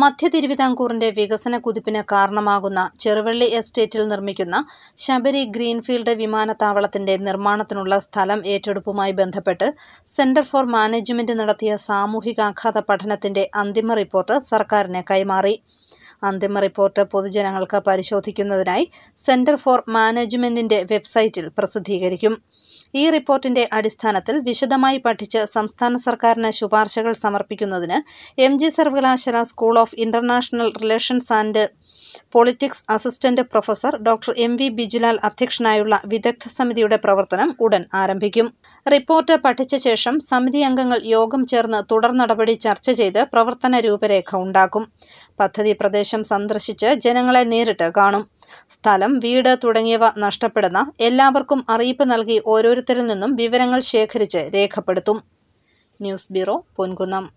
മധ്യ തിരുവിതാംകൂറിന്റെ വികസന കുതിപ്പിന് കാരണമാകുന്ന ചെറുവള്ളി എസ്റ്റേറ്റിൽ നിർമ്മിക്കുന്ന ശബരി ഗ്രീൻഫീൽഡ് വിമാനത്താവളത്തിന്റെ നിർമ്മാണത്തിനുള്ള സ്ഥലം ഏറ്റെടുപ്പുമായി ബന്ധപ്പെട്ട് സെന്റർ ഫോർ മാനേജ്മെന്റ് നടത്തിയ സാമൂഹികാഘാത പഠനത്തിന്റെ അന്തിമ റിപ്പോർട്ട് സർക്കാരിന് കൈമാറി അന്തിമ റിപ്പോർട്ട് പൊതുജനങ്ങൾക്ക് പരിശോധിക്കുന്നതിനായി സെന്റർ ഫോർ മാനേജ്മെന്റിന്റെ വെബ്സൈറ്റിൽ പ്രസിദ്ധീകരിക്കും ഈ റിപ്പോർട്ടിന്റെ അടിസ്ഥാനത്തിൽ വിശദമായി പഠിച്ച് സംസ്ഥാന സർക്കാരിന് ശുപാർശകൾ സമർപ്പിക്കുന്നതിന് എം ജി സർവകലാശാല school of international relations and politics assistant professor doctor M V Bijulal അധ്യക്ഷനായുള്ള വിദഗ്ധ സമിതിയുടെ പ്രവർത്തനം ഉടൻ ആരംഭിക്കും റിപ്പോർട്ട് പഠിച്ച ശേഷം സമിതി അംഗങ്ങൾ യോഗം ചേർന്ന് തുടർ നടപടി ചർച്ച ചെയ്ത് പ്രവർത്തന രൂപരേഖ ഉണ്ടാക്കും പദ്ധതി പ്രദേശം സന്ദർശിച്ച് ജനങ്ങളെ നേരിട്ട് കാണും സ്ഥലം വീട് തുടങ്ങിയവ നഷ്ടപ്പെടുന്ന എല്ലാവർക്കും അറിയിപ്പ് നൽകി ഓരോരുത്തരിൽ നിന്നും വിവരങ്ങൾ ശേഖരിച്ച് രേഖപ്പെടുത്തും ന്യൂസ് ബ്യൂറോ പൊൻകുന്നം